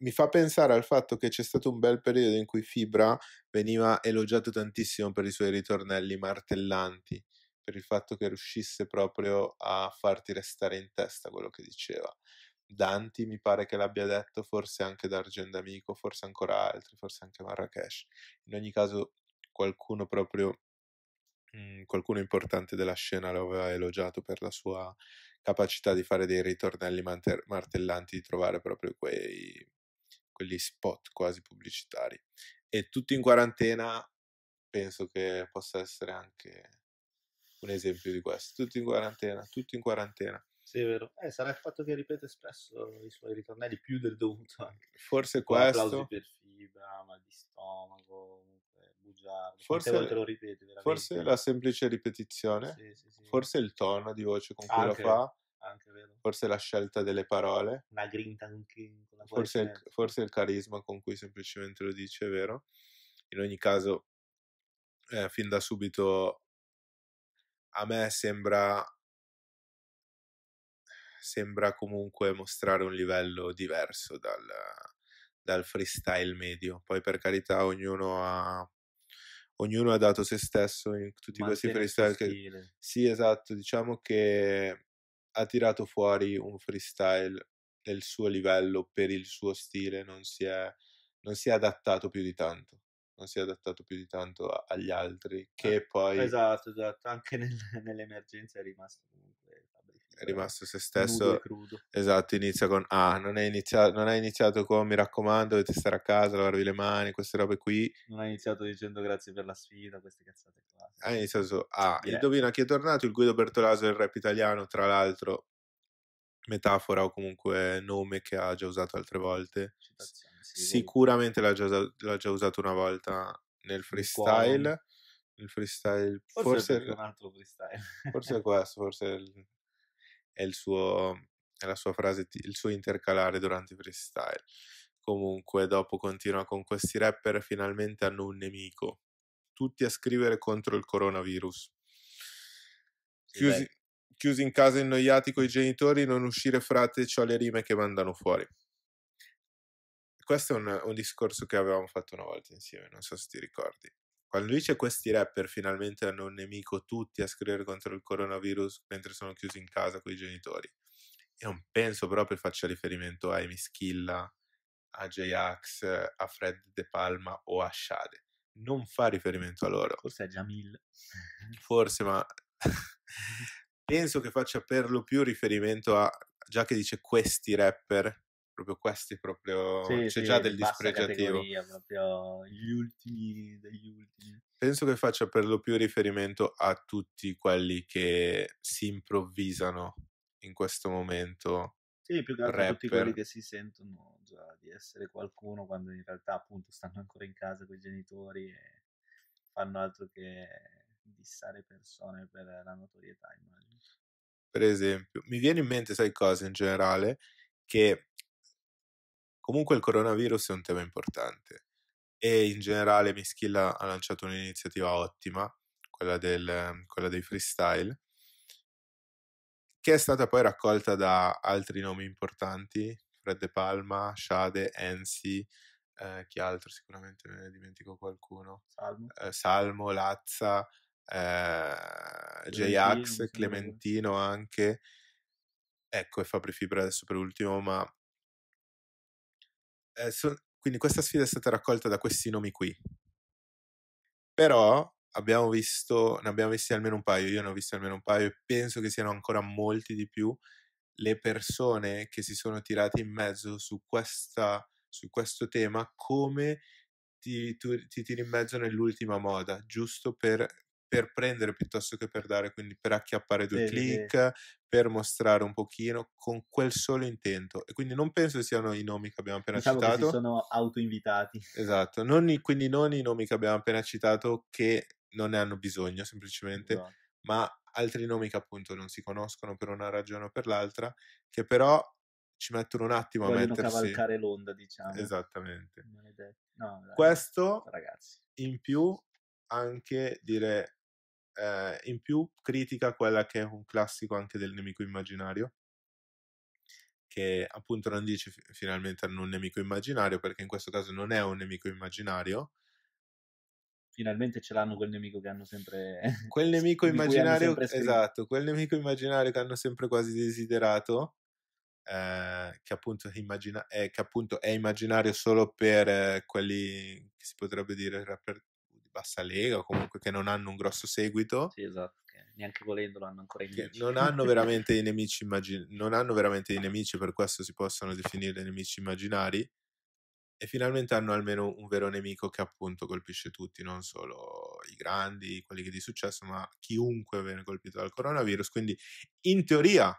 mi fa pensare al fatto che c'è stato un bel periodo in cui Fibra veniva elogiato tantissimo per i suoi ritornelli martellanti, per il fatto che riuscisse proprio a farti restare in testa quello che diceva. Danti mi pare che l'abbia detto, forse anche D'Argent Amico, forse ancora altri, forse anche Marrakesh. In ogni caso qualcuno proprio mhmm, qualcuno importante della scena lo aveva elogiato per la sua capacità di fare dei ritornelli martellanti, di trovare proprio quei quelli spot quasi pubblicitari. E tutti in quarantena penso che possa essere anche un esempio di questo. Tutti in quarantena, tutto in quarantena. Sì, è vero. Eh, sarà il fatto che ripete spesso i suoi ritornelli più del dovuto anche. Forse Con questo. Applausi per fibra, mal di stomaco, bugiardo. Forse, ripeti, forse, la semplice ripetizione. Sì, sì, sì. Forse il tono di voce con cui anche, lo fa. Anche, forse la scelta delle parole. Una grinta anche in forse, il, forse il carisma con cui semplicemente lo dice, è vero? In ogni caso, eh, fin da subito a me sembra sembra comunque mostrare un livello diverso dal, dal freestyle medio. Poi per carità ognuno ha, ognuno ha dato se stesso in tutti Mantiene questi freestyle. Che, sì, esatto, diciamo che ha tirato fuori un freestyle del suo livello per il suo stile non si è, non si è adattato più di tanto non si è adattato più di tanto agli altri eh, che eh, poi esatto esatto anche nel, nell'emergenza è rimasto comunque è rimasto se stesso esatto inizia con ah non è, iniziato, iniziato, con mi raccomando dovete stare a casa lavarvi le mani queste robe qui non ha iniziato dicendo grazie per la sfida queste cazzate qua hai iniziato su ah yeah. indovina chi è tornato il Guido Bertolaso del rap italiano tra l'altro metafora o comunque nome che ha già usato altre volte. Sì, Sicuramente l'ha già, l'ha già, usato una volta nel freestyle. Nel freestyle forse, forse è un altro freestyle. forse è questo, forse è, il, è, il suo, è la sua frase, il suo intercalare durante il freestyle. Comunque, dopo continua con questi rapper finalmente hanno un nemico. Tutti a scrivere contro il coronavirus. Chiusi, chiusi in casa innoiati con i genitori, non uscire frate, ho le rime che mandano fuori. Questo è un, un discorso che avevamo fatto una volta insieme, non so se ti ricordi quando dice questi rapper finalmente hanno un nemico tutti a scrivere contro il coronavirus mentre sono chiusi in casa con i genitori, E non penso proprio faccia riferimento a Amy Schilla, a J-Ax, a Fred De Palma o a Shade. Non fa riferimento a loro. Forse a Jamil. Forse, ma penso che faccia per lo più riferimento a, già che dice questi rapper, proprio questi proprio, sì, c'è sì, già del dispregiativo. proprio gli ultimi degli ultimi. Penso che faccia per lo più riferimento a tutti quelli che si improvvisano in questo momento. Sì, più che altro rapper. tutti quelli che si sentono già di essere qualcuno quando in realtà appunto stanno ancora in casa con i genitori e fanno altro che dissare persone per la notorietà, immagino per esempio, mi viene in mente, sai cosa, in generale, che comunque il coronavirus è un tema importante e in generale Mischilla ha lanciato un'iniziativa ottima, quella, del, quella dei freestyle, che è stata poi raccolta da altri nomi importanti, Fred De Palma, Shade, Ensi, eh, chi altro sicuramente me ne dimentico qualcuno, Salmo, eh, Salmo Lazza, eh, J-Ax, Clementino anche, ecco e Fabri Fibra adesso per ultimo, ma eh, so, quindi questa sfida è stata raccolta da questi nomi qui. Però abbiamo visto, ne abbiamo visti almeno un paio, io ne ho visti almeno un paio e penso che siano ancora molti di più le persone che si sono tirate in mezzo su, questa, su questo tema come ti, tu, ti tiri in mezzo nell'ultima moda, giusto per per prendere piuttosto che per dare, quindi per acchiappare due sì, click, sì. per mostrare un pochino con quel solo intento. E quindi non penso siano i nomi che abbiamo appena diciamo citato. sono autoinvitati. Esatto, non i, quindi non i nomi che abbiamo appena citato che non ne hanno bisogno semplicemente, no. Esatto. ma altri nomi che appunto non si conoscono per una ragione o per l'altra, che però ci mettono un attimo Vogliono a mettersi... cavalcare l'onda, diciamo. Esattamente. No, Questo, ragazzi. in più, anche dire eh, in più critica quella che è un classico anche del nemico immaginario, che appunto non dice finalmente hanno un nemico immaginario, perché in questo caso non è un nemico immaginario. Finalmente ce l'hanno quel nemico che hanno sempre... Quel nemico immaginario, esatto, quel nemico immaginario che hanno sempre quasi desiderato, eh, che, appunto immagina- eh, che, appunto è immaginario solo per eh, quelli che si potrebbe dire per, bassa lega o comunque che non hanno un grosso seguito. Sì, esatto, neanche volendo hanno ancora i nemici. Non hanno veramente i nemici immaginari, non hanno veramente i nemici, per questo si possono definire nemici immaginari. E finalmente hanno almeno un vero nemico che appunto colpisce tutti, non solo i grandi, quelli che di successo, ma chiunque viene colpito dal coronavirus. Quindi in teoria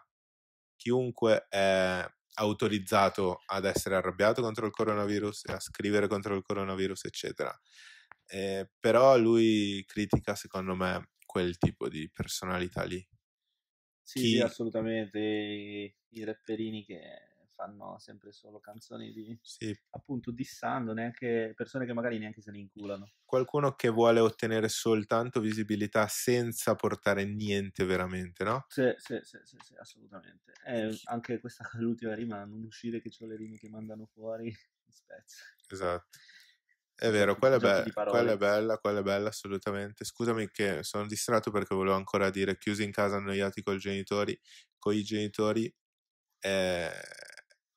chiunque è autorizzato ad essere arrabbiato contro il coronavirus, a scrivere contro il coronavirus, eccetera eh, però lui critica secondo me quel tipo di personalità lì. Sì, Chi... sì assolutamente, i rapperini che fanno sempre solo canzoni di sì. appunto dissando neanche persone che magari neanche se ne inculano. Qualcuno che vuole ottenere soltanto visibilità senza portare niente veramente, no? Sì, eh, sì, sì, sì, sì assolutamente. Eh, anche questa l'ultima rima, non uscire che ho le rime che mandano fuori, Esatto. È vero, quella è, be- quella è, bella, quella è bella assolutamente. Scusami che sono distratto perché volevo ancora dire chiusi in casa annoiati con i genitori, con i genitori è,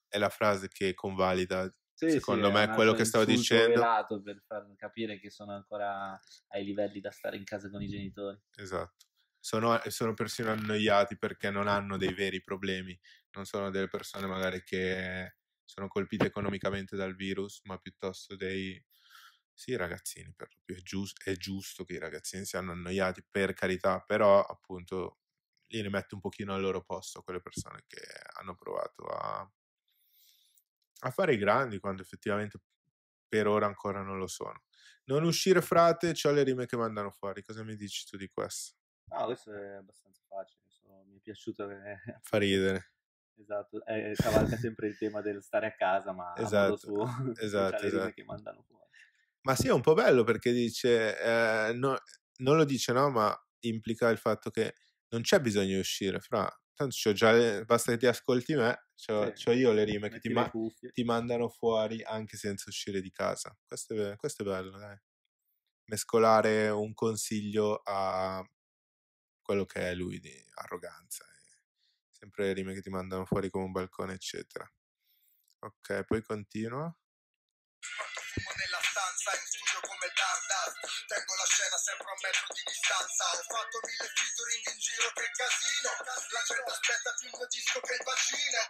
è la frase che convalida sì, secondo sì, me quello che stavo dicendo. per far capire che sono ancora ai livelli da stare in casa con i mm, genitori. Esatto. Sono, sono persino annoiati perché non hanno dei veri problemi, non sono delle persone magari che sono colpite economicamente dal virus, ma piuttosto dei, sì, i ragazzini per lo più, è, gius- è giusto che i ragazzini siano annoiati, per carità, però appunto li rimetto un pochino al loro posto quelle persone che hanno provato a, a fare i grandi quando effettivamente per ora ancora non lo sono. Non uscire frate, c'ho le rime che mandano fuori, cosa mi dici tu di questo? Ah, questo è abbastanza facile, so, mi è piaciuto che... Fa ridere. Esatto, eh, cavalca sempre il tema del stare a casa, ma esatto, suo, esatto, esatto. che mandano fuori. Ma sì, è un po' bello perché dice, eh, no, non lo dice no, ma implica il fatto che non c'è bisogno di uscire, fra, tanto c'ho già le, basta che ti ascolti me, c'ho, sì, c'ho io le rime che ti, ma- ti, mandano fuori anche senza uscire di casa. Questo è, questo è bello, dai. Mescolare un consiglio a quello che è lui di arroganza. Eh. Sempre le rime che ti mandano fuori come un balcone, eccetera. Ok, poi continua. sempre a un metro di distanza Ho fatto mille featuring in giro, che casino La gente aspetta più il mio disco che il bacino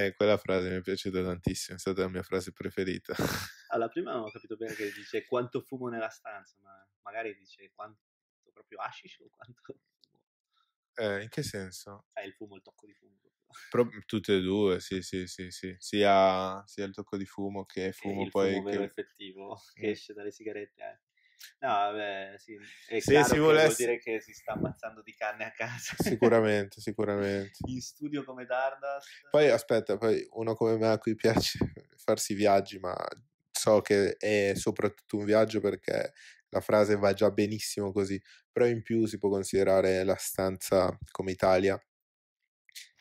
eh, quella frase mi è piaciuta tantissimo, è stata la mia frase preferita. Alla prima non ho capito bene che dice quanto fumo nella stanza, ma magari dice quanto proprio hashish o quanto fumo. Eh, in che senso? Eh, il fumo, il tocco di fumo. Pro, tutte e due, sì, sì, sì, sì. Sia, sia, il tocco di fumo che fumo il poi... Fumo che... effettivo che eh. esce dalle sigarette anche. Eh. No, vabbè, sì. È se si volesse... vuol dire che si sta ammazzando di canne a casa. Sicuramente, sicuramente. In studio come Dardas. Poi aspetta, poi uno come me a cui piace farsi viaggi, ma so che è soprattutto un viaggio perché la frase va già benissimo così, però in più si può considerare la stanza come Italia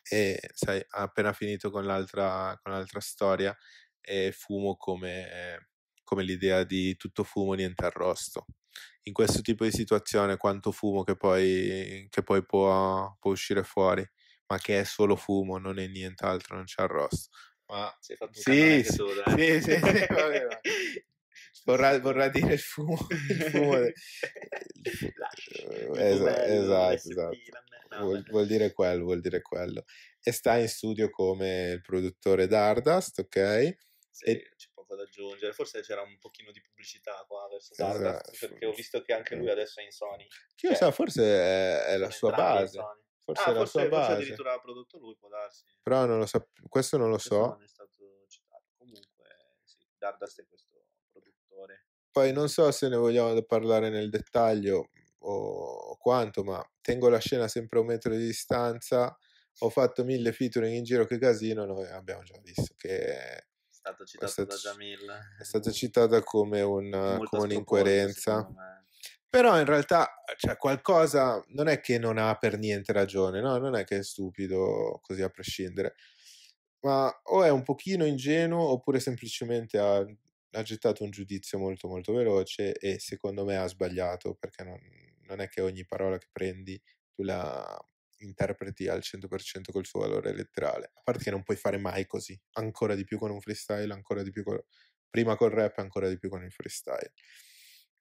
e sai, appena finito con l'altra, con l'altra storia e fumo come, come l'idea di tutto fumo, niente arrosto. In questo tipo di situazione quanto fumo che poi, che poi può, può uscire fuori, ma che è solo fumo, non è nient'altro, non c'è arrosto. Ma sei fatto un sì, sì, tu, sì, sì, sì, vabbè, vabbè. Certo. vorrà, vorrà, dire il fumo. Il fumo de... Eh, Esa, esatto, esatto. No, vuol, vuol, dire quello, vuol dire quello. E sta in studio come il produttore Dardust, ok? Sì, e... c'è poco da aggiungere. Forse c'era un pochino di pubblicità qua verso esatto. Dardust, perché ho visto che anche lui adesso è in Sony. Che io cioè, so, forse è, è la sua base. Forse ah, è la forse, sua base. Forse addirittura l'ha prodotto lui, può darsi. Però non lo so, questo non lo questo so. Non è stato citato. Comunque, sì, Dardust è questo. Poi non so se ne vogliamo parlare nel dettaglio o quanto, ma tengo la scena sempre a un metro di distanza. Ho fatto mille featuring in giro che casino, noi abbiamo già visto che è stato citato stato, da Jamil. È stata citata come, una, come un'incoerenza. Però in realtà cioè, qualcosa non è che non ha per niente ragione, no? non è che è stupido così a prescindere ma o è un pochino ingenuo oppure semplicemente ha ha gettato un giudizio molto molto veloce e secondo me ha sbagliato perché non, non è che ogni parola che prendi tu la interpreti al 100% col suo valore letterale. A parte che non puoi fare mai così, ancora di più con un freestyle, ancora di più con... prima col rap, ancora di più con il freestyle.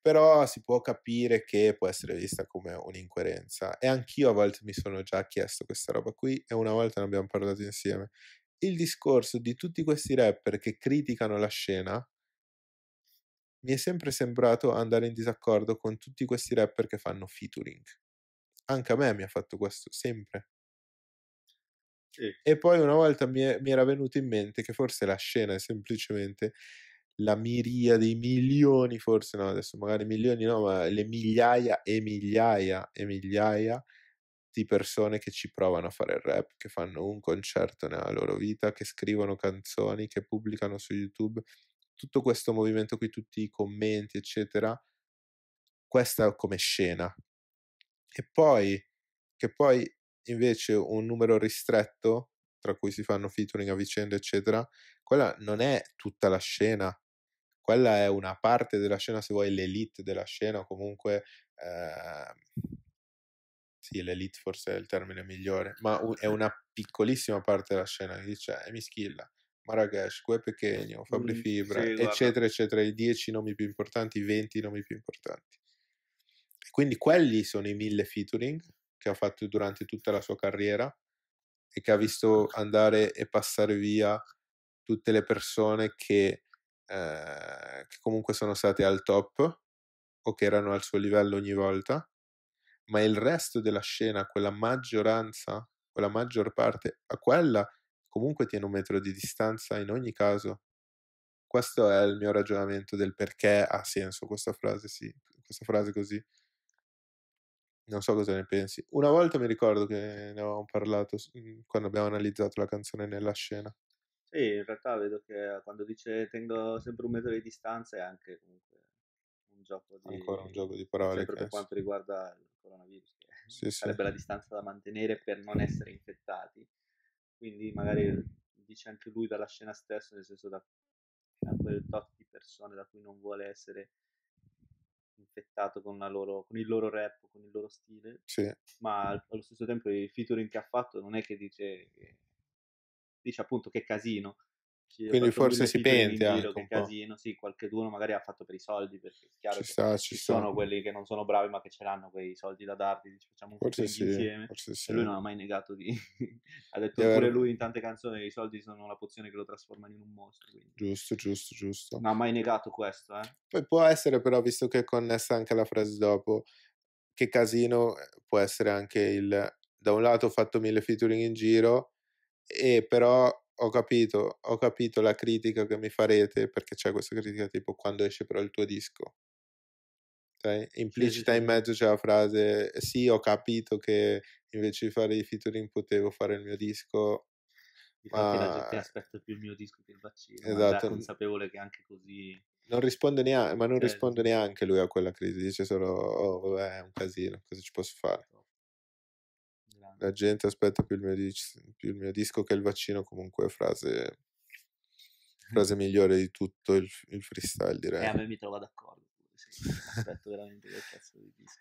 Però si può capire che può essere vista come un'incoerenza e anch'io a volte mi sono già chiesto questa roba qui e una volta ne abbiamo parlato insieme. Il discorso di tutti questi rapper che criticano la scena mi è sempre sembrato andare in disaccordo con tutti questi rapper che fanno featuring. Anche a me mi ha fatto questo, sempre. Sì. E poi una volta mi, è, mi era venuto in mente che forse la scena è semplicemente la miriade, i milioni, forse no, adesso magari milioni no, ma le migliaia e migliaia e migliaia di persone che ci provano a fare il rap, che fanno un concerto nella loro vita, che scrivono canzoni, che pubblicano su YouTube, tutto questo movimento qui, tutti i commenti, eccetera, questa come scena. E poi, che poi invece un numero ristretto, tra cui si fanno featuring a vicenda, eccetera, quella non è tutta la scena, quella è una parte della scena, se vuoi l'elite della scena, o comunque... Eh, sì, l'elite forse è il termine migliore, ma è una piccolissima parte della scena, che dice, è mischilla Marrakesh, Gue Pechegno, Fabri mm, Fibra, sì, eccetera, eccetera, i dieci nomi più importanti, i venti nomi più importanti. E quindi quelli sono i mille featuring che ha fatto durante tutta la sua carriera e che ha visto andare e passare via tutte le persone che, eh, che comunque sono state al top o che erano al suo livello ogni volta, ma il resto della scena, quella maggioranza, quella maggior parte, a quella comunque tiene un metro di distanza in ogni caso. Questo è il mio ragionamento del perché ha senso questa frase, sì, questa frase così. Non so cosa ne pensi. Una volta mi ricordo che ne avevamo parlato mhmm, quando abbiamo analizzato la canzone nella scena. Sì, in realtà vedo che eh, quando dice tengo sempre un metro di distanza è anche comunque un gioco di... Ancora un gioco di parole. Sempre per quanto riguarda il coronavirus, che sì, sarebbe sì. la distanza da mantenere per non essere infettati quindi magari dice anche lui dalla scena stessa, nel senso da, da quel tot di persone da cui non vuole essere infettato con, loro, con il loro rap, con il loro stile, sì. ma allo stesso tempo il featuring che ha fatto non è che dice, dice appunto che è casino, quindi forse si pente anche giro, casino, sì, qualcuno magari ha fatto per i soldi, perché è chiaro ci, sta, ci, ci sono quelli che non sono bravi ma che ce l'hanno quei soldi da darti, dici, facciamo un forse sì, insieme. Forse sì. E lui non ha mai negato di... ha detto Deve... pure lui in tante canzoni i soldi sono la pozione che lo trasforma in un mostro. Quindi. Giusto, giusto, giusto. Non ha mai negato questo, eh. Poi può essere però, visto che è connessa anche alla frase dopo, che casino eh, può essere anche il... Da un lato ho fatto mille featuring in giro, e però ho capito, ho capito la critica che mi farete perché c'è questa critica tipo quando esce però il tuo disco. Okay? Cioè, implicita in mezzo c'è la frase sì ho capito che invece di fare i featuring potevo fare il mio disco. Infatti ma... la gente aspetta più il mio disco che il vaccino. Esatto. È consapevole che anche così... Non risponde neanche, ma non cioè risponde neanche lui a quella crisi, dice solo, oh vabbè, è un casino, cosa ci posso fare? la gente aspetta più il, mio, più il mio disco che il vaccino, comunque frase, frase mm. migliore di tutto il, il freestyle eh, direi. E a me mi trova d'accordo, sì, aspetto veramente che cazzo di disco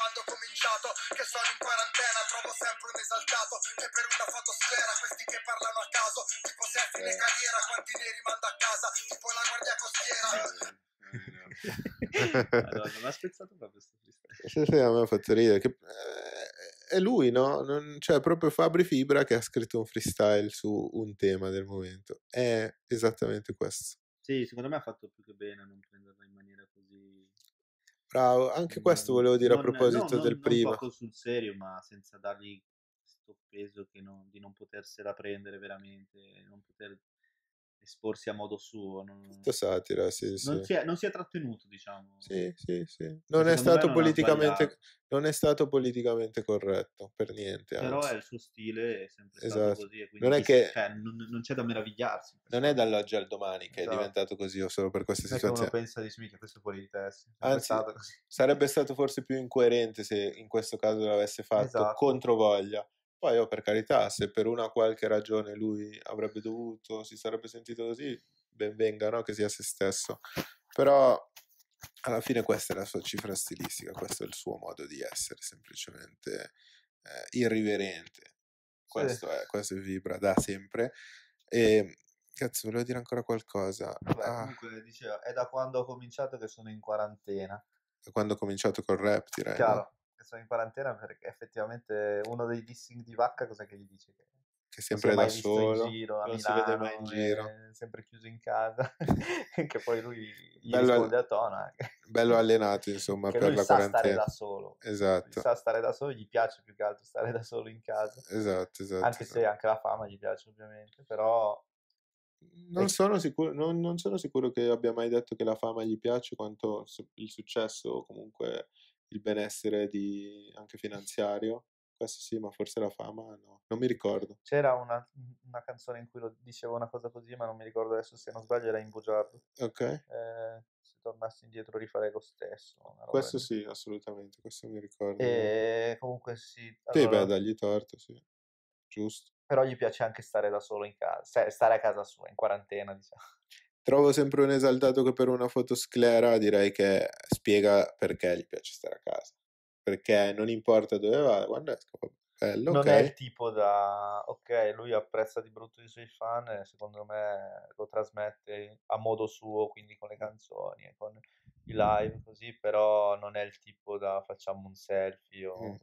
quando ho cominciato che sono in quarantena trovo sempre un esaltato e per una fotosfera questi che parlano a caso tipo se a eh. fine carriera quanti ne rimando a casa tipo la guardia costiera eh, Madonna, mi ha spezzato proprio sto sì, sì, a me ha fatto ridere. Che, eh, è lui, no? Non, cioè, proprio Fabri Fibra che ha scritto un freestyle su un tema del momento. È esattamente questo. Sì, secondo me ha fatto più che bene a non prenderla in maniera così... Bravo, anche non, questo volevo dire non, a proposito no, del non prima. Non poco sul serio, ma senza dargli questo peso non, di non potersela prendere veramente, non poter esporsi a modo suo. Non... Tutta satira, sì, sì. Non, si è, non si è trattenuto, diciamo. Sì, sì, sì. Non, è stato, non, politicamente, non è stato politicamente corretto, per niente. Anzi. Però è il suo stile, è sempre esatto. stato così. non, è che... Cioè, non, c'è da meravigliarsi. Non è dall'oggi al domani che esatto. è diventato così o solo per queste situazioni. Uno pensa, dici, questo fuori di testa. Anzi, stato sarebbe stato forse più incoerente se in questo caso l'avesse fatto esatto. contro voglia poi, oh, per carità, se per una qualche ragione lui avrebbe dovuto, si sarebbe sentito così, ben venga, no? Che sia se stesso. Però alla fine questa è la sua cifra stilistica, questo è il suo modo di essere, semplicemente eh, irriverente. Questo, sì. è, questo vibra da sempre. E ehm, cazzo, volevo dire ancora qualcosa. Vabbè, ah. comunque, dicevo, è da quando ho cominciato che sono in quarantena. Da quando ho cominciato col rap, direi. Chiaro. No? che sono in quarantena perché effettivamente uno dei dissing di Vacca cos'è che gli dice? Che, che sempre è da solo, in giro, non Milano, si vede mai in giro, sempre chiuso in casa, che poi lui gli bello risponde a Tona. bello allenato insomma che per la quarantena. stare da solo, esatto. sa stare da solo, gli piace più che altro stare da solo in casa. Esatto, esatto. Anche esatto. se anche la fama gli piace ovviamente, però... Non sono, sicuro, non, non sono, sicuro, che abbia mai detto che la fama gli piace quanto il successo o comunque il benessere di, anche finanziario. Questo sì, ma forse la fama no, non mi ricordo. C'era una, una canzone in cui lo diceva una cosa così, ma non mi ricordo adesso se non sbaglio era in bugiardo. Ok. Eh, se tornassi indietro rifarei lo stesso. Questo sì, assolutamente, questo mi ricordo. E eh, comunque sì. Allora... Sì, beh, dagli torto, sì. Giusto. Però gli piace anche stare da solo in casa, stare a casa sua, in quarantena, diciamo. Trovo sempre un esaltato che per una foto sclera direi che spiega perché gli piace stare a casa. Perché non importa dove va, guarda, esco, bello, non okay. è il tipo da ok, lui apprezza di brutto i suoi fan e secondo me lo trasmette a modo suo, quindi con le canzoni e con i live così, però non è il tipo da facciamo un selfie o, mm,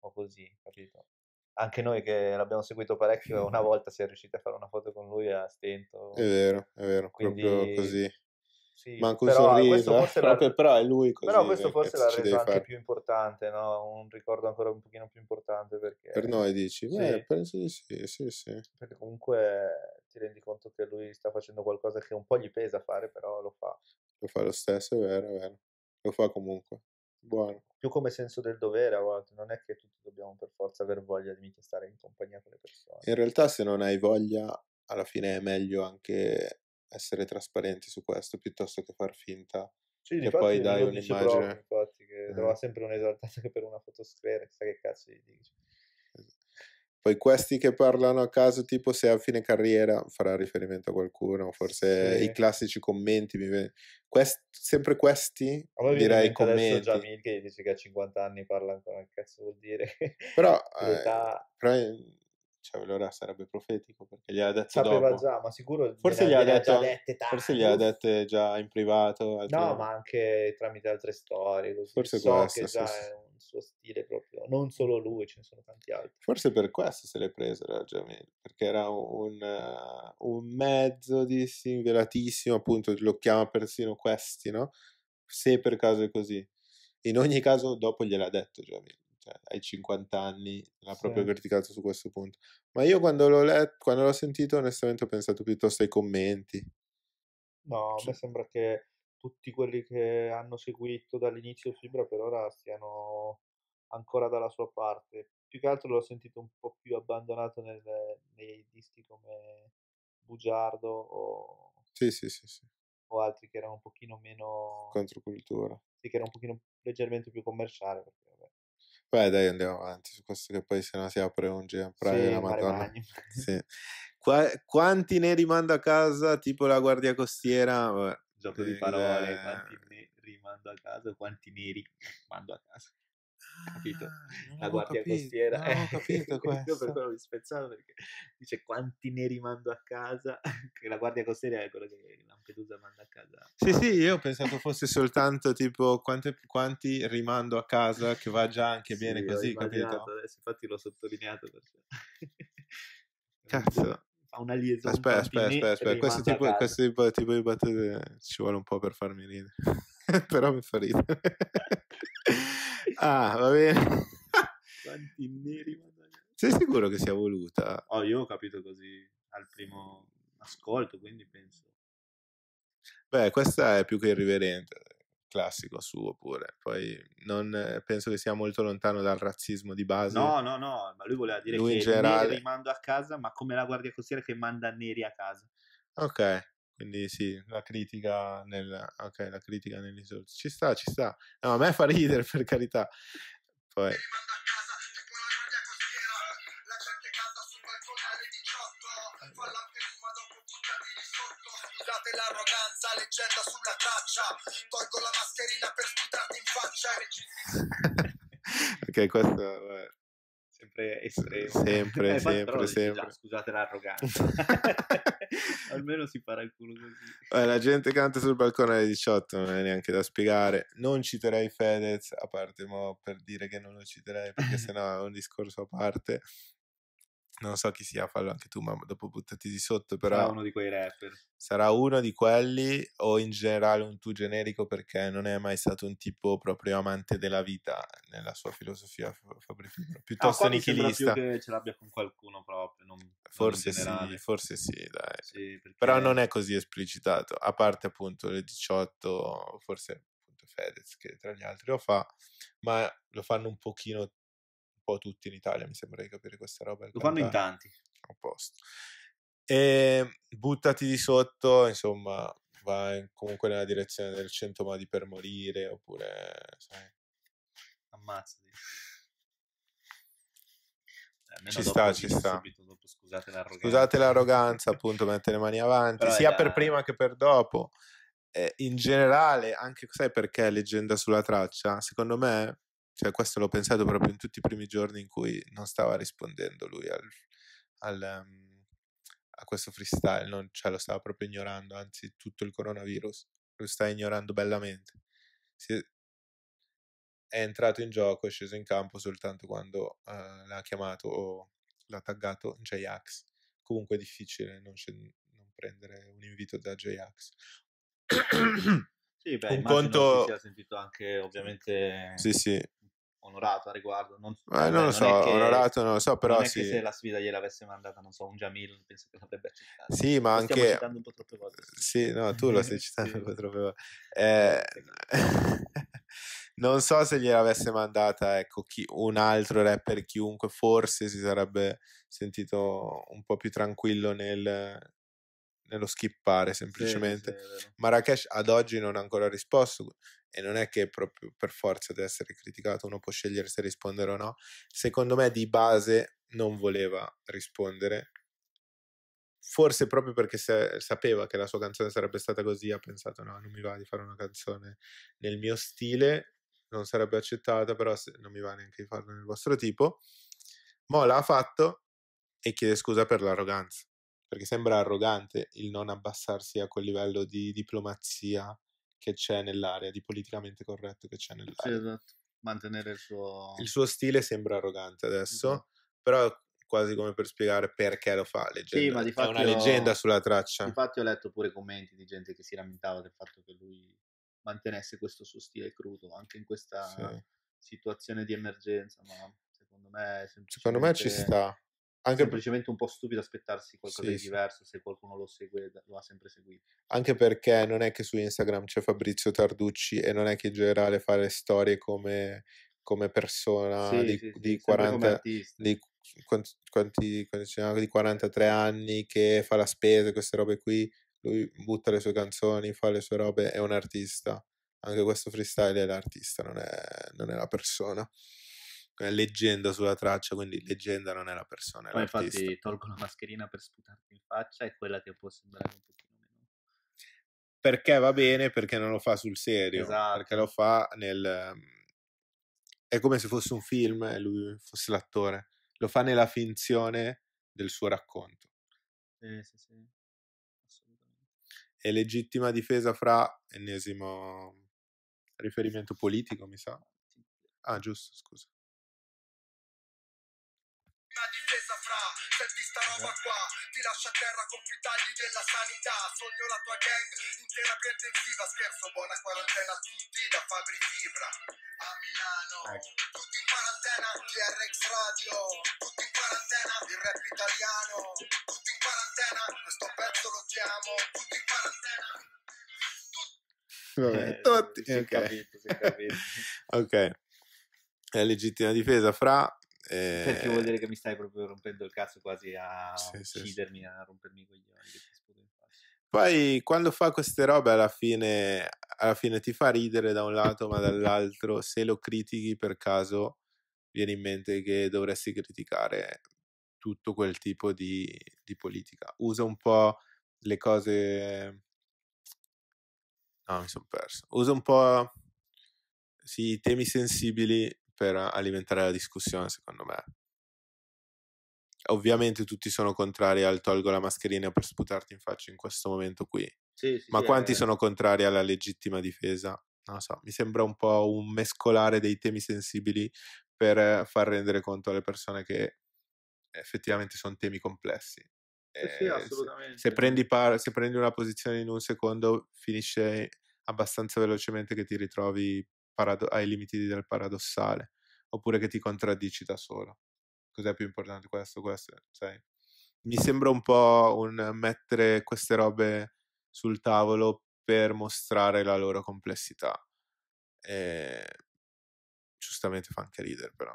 o così, capito? anche noi che l'abbiamo seguito parecchio, una volta si è riusciti a fare una foto con lui a stento. È vero, è vero, Quindi... proprio così. Sì, Manco un sorriso, eh? proprio, però è lui così. Però questo forse l'ha reso anche fare. più importante, no? un ricordo ancora un pochino più importante. Perché... Per noi dici? Sì. Beh, penso di sì, sì, sì. Perché comunque ti rendi conto che lui sta facendo qualcosa che un po' gli pesa fare, però lo fa. Lo fa lo stesso, è vero, è vero. Lo fa comunque. Buono. Più come senso del dovere a volte, non è che tutti dobbiamo per forza aver voglia di mica stare in compagnia con le persone. In realtà se non hai voglia, alla fine è meglio anche essere trasparenti su questo piuttosto che far finta sì, che poi dai un'immagine. Proprio, infatti, che eh. sempre un'esaltata che per una fotoscrena, chissà che cazzo gli dici. Poi questi che parlano a caso, tipo se a fine carriera farà riferimento a qualcuno, forse sì. i classici commenti, Quest, sempre questi allora, direi commenti. Adesso già Bill che dice che a 50 anni parla ancora, che cazzo vuol dire? Eh, però, eh, però cioè, allora sarebbe profetico perché gli ha detto Sapeva dopo. già, ma sicuro forse gli ha detto, forse gli ha dette già in privato. No, ma anche tramite altre storie, così. Forse so questo, che già sì. è un suo stile proprio, non solo lui, ce ne sono tanti altri. Forse per questo se l'è presa la Jamel, perché era un, eh, un mezzo di singolatissimo, appunto lo chiama persino questi, no? Se per caso è così. In ogni caso dopo gliel'ha detto Jamel, cioè, ai 50 anni l'ha proprio sì. criticato su questo punto. Ma io quando l'ho, letto, quando l'ho sentito onestamente ho pensato piuttosto ai commenti. No, cioè. a me cioè sembra che tutti quelli che hanno seguito dall'inizio Fibra per ora stiano ancora dalla sua parte. Più che altro l'ho sentito un po' più abbandonato nel, nei dischi come Bugiardo o, sì, sì, sì, o, altri che erano un pochino meno... Controcultura. Sì, che era un pochino leggermente più commerciale. Perché, vabbè. Beh dai andiamo avanti su questo che poi se no si apre un gempraio della Madonna. Qua, quanti ne rimando a casa tipo la guardia costiera? Vabbè gioco di eh, parole, quanti ne rimando a casa, quanti neri mando a casa. Ah, La guardia capito, costiera. Non ho capito questo. Io per quello mi spezzavo perché dice quanti ne rimando a casa, che la guardia costiera è quella che Lampedusa manda a casa. Sì, sì, io ho pensato fosse soltanto tipo quanti, quanti rimando a casa, che va già anche sì, bene così, capito? Adesso, infatti l'ho sottolineato perché... Cazzo, fa una liaison aspetta aspetta aspetta, aspetta. Questo, tipo, questo tipo, tipo, di battute eh, ci vuole un po' per farmi ridere però mi fa ridere ah va bene quanti neri sei sicuro che sia voluta? oh io ho capito così al primo ascolto quindi penso beh questa è più che irriverente classico suo pure. Poi non eh, penso che sia molto lontano dal razzismo di base. No, no, no, ma lui voleva dire lui che generale... neri li mando a casa, ma come la guardia costiera che manda neri a casa. Ok, quindi sì, la critica, nel, okay, la critica nell'insulto. Ci sta, ci sta. No, a me fa ridere, per carità. Poi... Che a casa sta leggenda sulla traccia. Tolgo la mascherina per sputarti in faccia. ok, questo è sempre estremo. Sempre, eh, sempre, sempre. Già, scusate l'arroganza. Almeno si farà il culo così. Eh, la gente canta sul balcone alle 18, non è neanche da spiegare. Non citerei Fedez, a parte mo, per dire che non lo citerei, perché sennò è un discorso a parte non so chi sia, fallo anche tu, ma dopo buttati di sotto, però... Sarà uno di quei rapper. Sarà uno di quelli o in generale un tu generico perché non è mai stato un tipo proprio amante della vita nella sua filosofia, Fabri Fibro, ah, piuttosto ah, nichilista. più che ce l'abbia con qualcuno proprio, non, forse non sì, forse sì, dai. Sì, perché... Però non è così esplicitato, a parte appunto le 18, forse appunto Fedez che tra gli altri lo fa, ma lo fanno un pochino po' tutti in Italia, mi sembra di capire questa roba. Lo fanno in tanti. A posto. E ehm, buttati di sotto, insomma, vai comunque nella direzione del 100 modi per morire, oppure... Sai. Ammazzati. Eh, ci sta, ci sta. Dopo, scusate, l'arroganza. scusate l'arroganza, appunto, mette le mani avanti, Però sia la... per prima che per dopo. Eh, in generale, anche sai perché leggenda sulla traccia? Secondo me cioè, questo l'ho pensato proprio in tutti i primi giorni in cui non stava rispondendo lui al, al, um, a questo freestyle, non, cioè, lo stava proprio ignorando, anzi tutto il coronavirus lo sta ignorando bellamente. Si è entrato in gioco, è sceso in campo soltanto quando uh, l'ha chiamato o l'ha taggato J-Ax. Comunque è difficile non, non prendere un invito da J-Ax. Sì, beh, un conto... si sia sentito anche ovviamente sì, sì onorato a riguardo. Non, eh, non lo so, non che, onorato non lo so, però non sì. se la sfida gliel'avesse mandata, non so, un Jamil, penso che l'avrebbe accettato. Sì, ma lo anche... Stiamo citando un po' troppe volte. Sì, no, tu lo stai citando un po' troppe volte. Eh... non so se gliel'avesse mandata, ecco, chi... un altro rapper, chiunque, forse si sarebbe sentito un po' più tranquillo nel, nello skippare semplicemente. Sì, sì, Marrakesh ad oggi non ha ancora risposto e non è che proprio per forza deve essere criticato, uno può scegliere se rispondere o no. Secondo me di base non voleva rispondere, forse proprio perché se, sapeva che la sua canzone sarebbe stata così, ha pensato no, non mi va di fare una canzone nel mio stile, non sarebbe accettata, però se, non mi va neanche di farla nel vostro tipo. Mo l'ha fatto e chiede scusa per l'arroganza perché sembra arrogante il non abbassarsi a ecco, quel livello di diplomazia che c'è nell'area, di politicamente corretto che c'è nell'area. Sì, esatto. Mantenere il suo... Il suo stile sembra arrogante adesso, uh-huh. però quasi come per spiegare perché lo fa. Leggenda. Sì, ma di fatto è una leggenda ho... sulla traccia. Infatti ho letto pure commenti di gente che si lamentava del fatto che lui mantenesse questo suo stile crudo anche in questa sì. situazione di emergenza, ma secondo me... Secondo me ci sta anche semplicemente un po' stupido aspettarsi qualcosa sì, di diverso se qualcuno lo segue, lo ha sempre seguito. Anche perché non è che su Instagram c'è Fabrizio Tarducci e non è che in generale fa le storie come, come persona sì, di, sì, di 40 di, quanti, quanti, di 43 anni che fa la spesa, queste robe qui. Lui butta le sue canzoni, fa le sue robe, è un artista. Anche questo freestyle è l'artista, non è, non è la persona leggenda sulla traccia, quindi leggenda non è la persona. È Poi l'artista. infatti tolgo la mascherina per sputarti in faccia, è quella che può sembrare un pochino meno. Perché va bene, perché non lo fa sul serio, esatto. perché lo fa nel... Ehm, è come se fosse un film e lui fosse l'attore. Lo fa nella finzione del suo racconto. Eh, sì, sì. E legittima difesa fra ennesimo riferimento politico, mi sa. Ah, giusto, scusa. roba qua Ti lascia a terra con più tagli della sanità Sogno la tua gang in terapia intensiva Scherzo, buona quarantena a tutti da Fabri Fibra A Milano ecco. Tutti in quarantena, TRX Radio Tutti in quarantena, il rap italiano Tutti in quarantena, questo pezzo lo chiamo Tutti in quarantena Vabbè, eh, tutti, si okay. capito, si capito. ok, è legittima difesa fra e... Perché vuol eh, dire eh. che mi stai proprio rompendo il cazzo quasi a sì, uccidermi, sì, a rompermi i coglioni. Poi quando fa queste robe alla fine, alla fine ti fa ridere da un lato, ma dall'altro se lo critichi per caso viene in mente che dovresti criticare tutto quel tipo di, di politica. Usa un po' le cose... No, mi sono perso. Usa un po' sì, i temi sensibili per alimentare la discussione, secondo me. Ovviamente tutti sono contrari al tolgo la mascherina per sputarti in faccia in questo momento qui. Sì, sì, Ma sì, quanti è... sono contrari alla legittima difesa? Non lo so, mi sembra un po' un mescolare dei temi sensibili per far rendere conto alle persone che effettivamente sono temi complessi. Eh sì, assolutamente. Eh, se, se, prendi par- se, prendi una posizione in un secondo, finisce abbastanza velocemente che ti ritrovi parado- ai limiti del paradossale, oppure che ti contraddici da solo. Cos'è più importante questo? Questo, sai? Mi sembra un po' un mettere queste robe sul tavolo per mostrare la loro complessità. E... Giustamente fa anche ridere, però.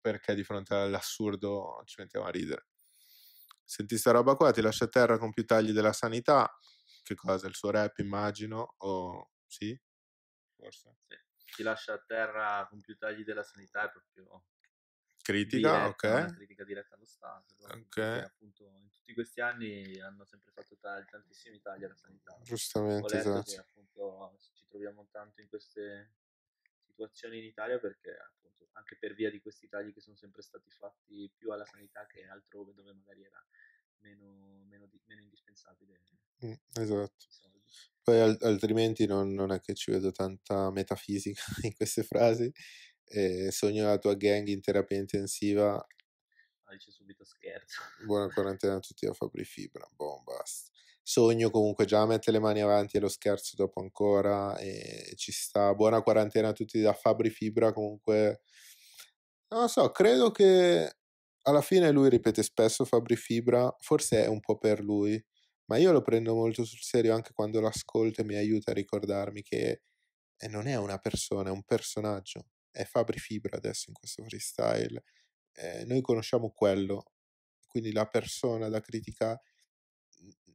Perché di fronte all'assurdo ci mettiamo a ridere. Senti sta roba qua, ti lascia a terra con più tagli della sanità. Che cosa? Il suo rap, immagino, o sì? Forse. Sì ti lascia a terra con più tagli della sanità è proprio critica, diretta, ok. critica diretta allo Stato. Ok. appunto in tutti questi anni hanno sempre fatto tagli, tantissimi tagli alla sanità. Giustamente, esatto. appunto ci troviamo tanto in queste situazioni in Italia perché appunto anche per via di questi tagli che sono sempre stati fatti più alla sanità che altrove dove magari era meno, meno, meno indispensabile. Mm, esatto. Insomma, poi altrimenti non, non, è che ci vedo tanta metafisica in queste frasi. Eh, sogno la tua gang in terapia intensiva. Ah, dice subito scherzo. Buona quarantena a tutti da Fabri Fibra. Buon basta. Sogno comunque già mette le mani avanti e lo scherzo dopo ancora. E ci sta. Buona quarantena a tutti da Fabri Fibra. Comunque, non lo so, credo che alla fine lui ripete spesso Fabri Fibra. Forse è un po' per lui ma io lo prendo molto sul serio anche quando lo ascolto e mi aiuta a ricordarmi che eh, non è una persona, è un personaggio. È Fabri Fibra adesso in questo freestyle. Eh, noi conosciamo quello, quindi la persona da criticare mm, mm,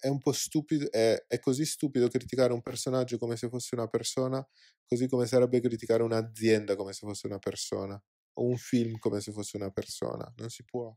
è un po' stupido, è, è, così stupido criticare un personaggio come se fosse una persona, così come sarebbe criticare un'azienda come se fosse una persona, o un film come se fosse una persona, non si può.